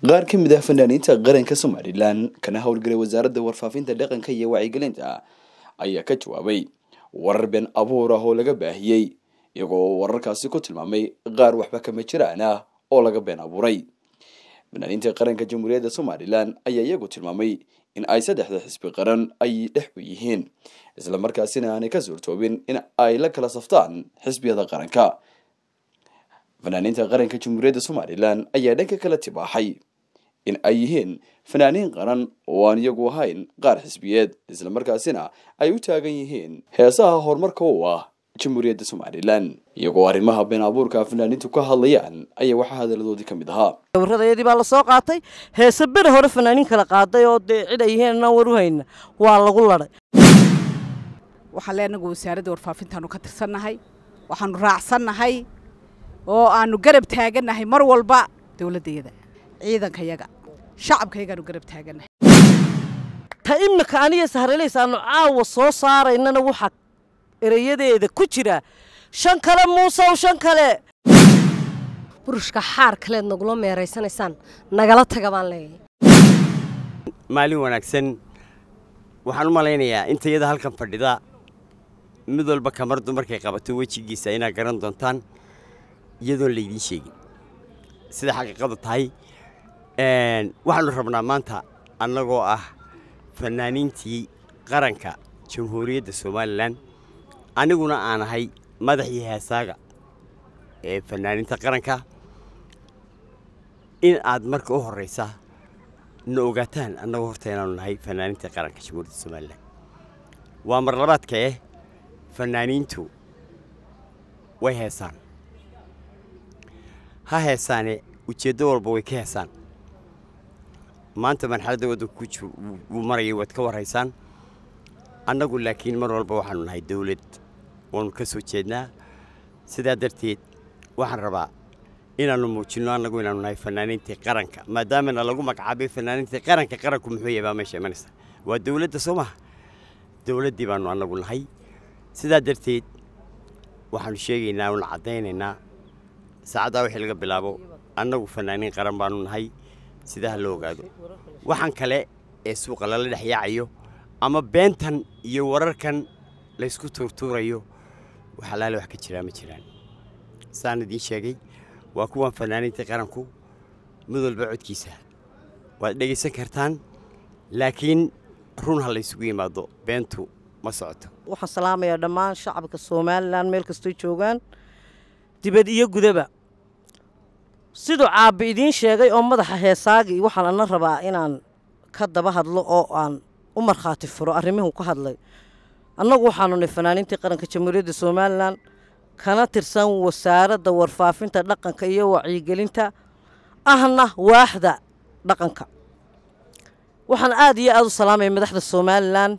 qaar ka mid ah fanaaniinta qaranka somalilan kana howlgalay wasaaradda warfaafinta dhaqanka iyo wacyigelinta ayaa ka jawaabay warar been abuur ah oo laga baahiyey iyagoo wararkaasi ku tilmaamay qaar waxba kama jiraan ah oo laga been abuuray fanaaniinta qaranka jamhuuriyadda somalilan ayaa iyagu tilmaamay in ay saddexda xisbi qaran ay dhexbu yihiin islamarkaasina aanay ka suurtoobin in ay la kala saftaan xisbiyada qaranka fanaaniinta qaranka jamhuuriyadda somalilan ayaa dhanka kala tibaaxay in ay yihiin fanaaniin qaran oo aan iyagu ahayn qaar xisbiyeed islamarkaasina ay u taagan yihiin heesaha horumarka u ah jamhuuriyadda somalilan iyagoo arrimaha been abuurka ah fanaaniintu ka hadlayaan ayaa waxaa hadaladoodii ka mid ahaa sawirradayadii baa la soo qaatay heese bere hore fanaaniin kala qaaday oo dee cid ay yihiin anaan waruhayna waa lagu ladhay waxaan le annagu wasaaradda warfaafintaanu ka tirsannahay waxaanu raacsannahay oo aanu garab taagannahay mar walba dowladdayada ciidankayaga shacabkayagaanu garab taagana ta imika aniga sahralays aanu caawa soo saaraynana waxaa ereyadeeda ku jira shan kale muusew shan kale burushka xaar kaleed nagula meeraysanaysaan nagala taga baan leeyahay maalin wanaagsan waxaan u malaynayaa inta iyada halkan fadhida mid walba kamardu markay qabato wejigiisa inaad garan doontaan iyadoon laydiin sheegin sida xaqiiqadu tahay waxaanu rabnaa maanta annagoo ah fanaaniintii qaranka jamhuuriyadda somalilan aniguna aan ahay madaxii heesaaga ee fanaaniinta qaranka in aad marka u horraysa na ogaataan annagoo horta inaanu nahay fanaaniinta qaranka jamhuuriyadda somalilan waa eh fanaaniintu way heesaan ha heesaane ujeeddo walba way ka heesaan maanta marxaladda waddanka uu marayay waad ka warhaysaan annagu laakiin mar walba waxaanu nahay dawlad waanu ka soo jeednaa sidaa darteed waxaan rabaa inaannu muujinno annagu inaanu nahay fanaaniintii qaranka maadaamana lagu magacaabay fanaaniintii qaranka qaranku muxuu yahay baa meesha imanaysa waa dawladda soo maha dawladdii annagu nahay sidaa darteed waxaanu sheegaynaa oonu caddaynaynaa saacaddaa wixii laga bilaabo annagu fanaaniin qaran baanu nahay sidaha loo ogaado waxaan kale ee suuqa lala dhex yaacayo ama beentan iyo wararkan laysku tuurtuurayo waxalaale wax ka jiraa ma jiraan saan idiin sheegay waa kuwan fanaaniinta qaranku mid walba codkiisa waad dhegaysan kartaan laakiin run ha laysugu yimaado beentu ma socoto waxaan salaamayaa dhammaan shacabka somalilan meel kastoo joogaan dibad iyo gudaba siduu caabba idiin sheegay oo madaxa heesaagi waxaan ana rabaa inaan ka daba hadlo oo aan u markhaati furo arrimuhu ka hadlay annagu waxaanu nay fanaaniintii qaranka jamhuuriyadda somalilan kana tirsan wasaaradda warfaafinta dhaqanka iyo wacyigelinta ahna waaxda dhaqanka waxaan aada iyo aada u salaamaya madaxda somalilan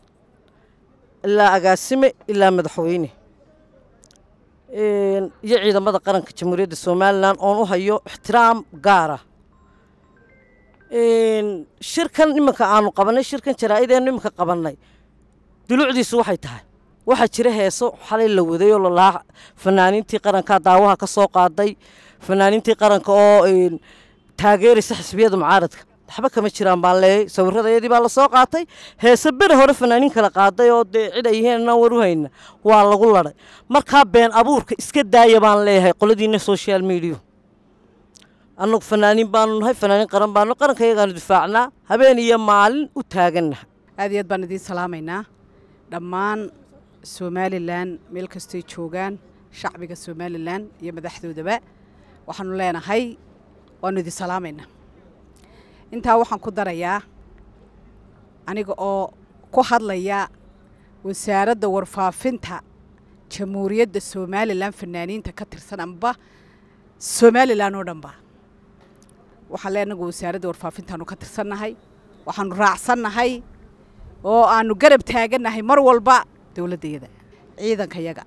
ilaa agaasime ilaa madaxweyne iyo ciidamada qaranka jamhuuriyadda somalilan oon u hayo ixtiraam gaara shirkan iminka aanu qabannay shirkan jaraa-ideennu iminka qabannay duluucdiisu waxay tahay waxaa jira heeso xalay la waday oo lalahaa fanaaniintii qaranka daawaha ka soo qaaday fanaaniintii qaranka oo taageeraysa xisbiyada mucaaradka waxba kama jiraan baan leeyay sawirada baa lasoo qaatay heese bere hore fanaaniin kala qaaday oo dee cid ay yihiin inaan war waa lagu laday markaa been abuurka iska daaya baan leeyahay qoladiina social media annagu fanaaniin baanu nahay fanaaniin qaran baanu qaranka yagaanu difaacnaa habeen iyo maalin u taagannaha aad iyo baan idiin salaamaynaa dhammaan somalilan meel kastoy joogaan shacbiga somalilan iyo madaxdoodaba waxaanu leenahay waanu idin salaamaynaa intaa waxaan ku darayaa aniga oo ku hadlaya wasaaradda warfaafinta jamhuuriyadda somalilan fanaaniinta ka tirsan amba somalilan oo dhanba waxaan le anagu wasaaradda warfaafintaanu ka tirsannahay waxaanu raacsannahay oo aanu garab taagannahay mar walba dowladdayada ciidankayaga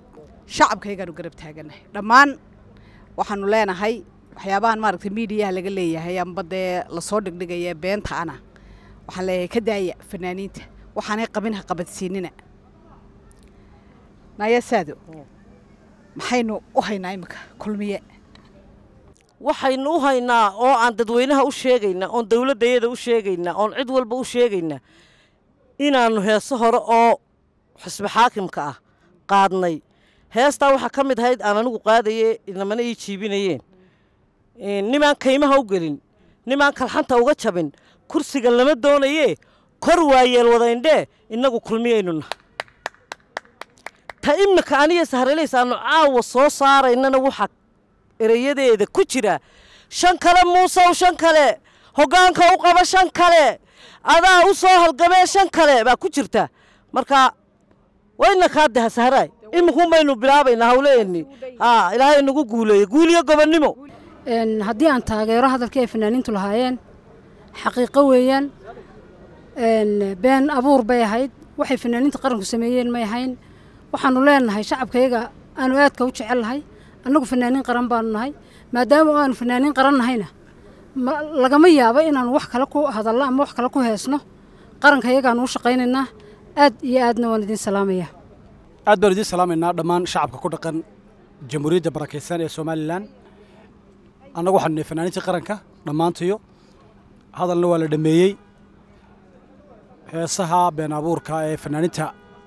shacabkayagaanu garab taagannahay dhammaan waxaanu leenahay waxyaabahan maaragtay miidiyaha laga leeyahay amba dee lasoo dhigdhigaya beenta ana waxaan leeyahay ka daaya fanaaniinta waxaanay qabin ha qabadsiinina naayasaado maxaynu u haynaa imika kulmiye waxaynu u haynaa oo aan dadweynaha u sheegaynaa oon dowladda iyada u sheegaynaa oon cid walba u sheegaynaa inaanu heeso hore oo xisbi xaakimka ah qaadnay heestaa waxaa ka mid ahayd aan anigu qaadaye inamana ii jiibinayeen nimaan kaymaha u gelin nimaan kalxanta uga jabin kursiga lama doonayee kor waayeel wadayndhee innagu kulmiyaynu naha ta iminka aniya sahraleys aannu caawa soo saaraynana waxaa ereyadeeda ku jira shan kale muusow shan kale hoggaanka u qabo shan kale adaa u soo halgamee shan kale baa ku jirta marka wayna kaa daha sahraay saharaay iminkumaynu bilaabaynaa hawleyeni ilaahay nagu guuleeye guuliyo gobonnimo haddii aan taageero hadalkii ay fanaaniintu lahaayeen xaqiiqo weeyaan been abuur bay ahayd waxay fanaaniinta qaranku sameeyeen may ahayn waxaanu leenahay shacabkayaga aanu aadka u jecel nahay annagu fanaaniin qaran baanu nahay maadaama aanu fanaaniin qaran nahayna lagama yaabo inaanu wax kale ku hadallo ama wax kale ku heesno qaranka yagaanu u shaqaynaynaa aad iyo aadna waan idiin salaamaya aad baan idiin salaamaynaa dhammaan shacabka ku dhaqan jamhuuriyadda barakaysan ee somalilan annaga waxaan nahay fanaaniintii qaranka dhammaantiyo hadalna waa la dhameeyey heesaha been abuurka ee fanaaniinta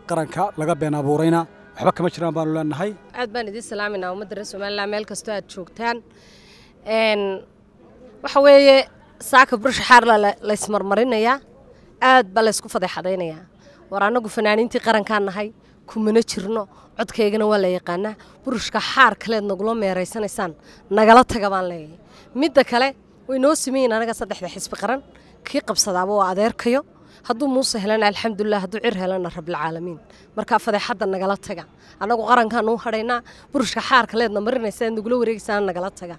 qaranka laga been abuurayna waxba kama jiraan baanu leenahay aad baan idiin salaaminaa ummadda reer somalilan meel kastoo aad joogtaan waxa weeye saaka burshaxaarla laysmarmarinayaa aad baa laysku fadeexadaynayaa war annagu fanaaniintii qarankaan nahay kumana jirno codkaygana waa la yaqaanaa burushka xaar kaleed nagula meeraysanaysaan nagala taga baan leeyahay midda kale way noo sameeyiin anaga saddexda xisbi qaran kii qabsadaaba waa adeerkayo hadduu muuse helana alxamdulilah hadduu cir helana rabbilcaalamiin markaa fadeexadda nagala taga annagu qarankaan uu hadhaynaa burushka xaarka leedna marinaysaa nagula wareegaysaana nagala taga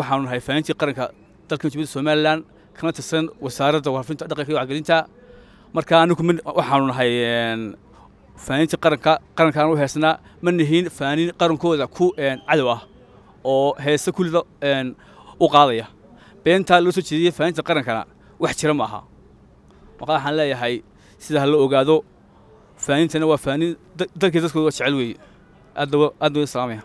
waxaanu nahay qaranka dalkan jumhuriyadda somalilan kana tirsan wasaaradda warfinta dhaqanka iyo waxgelinta markaa anigu waxaanu nahay faaniintii qaranka qarankaan u heesnaa ma nihiin faaniin qarankooda ku cadow ah oo heese kullida u qaadaya beentaa loo soo jeediyey faaniinta qarankana wax jira ma aha markaa waxaan leeyahay sida ha la ogaado faaniintana waa faaniin dalkii dadkooda waa jecel weeye aad aad waa islaamaya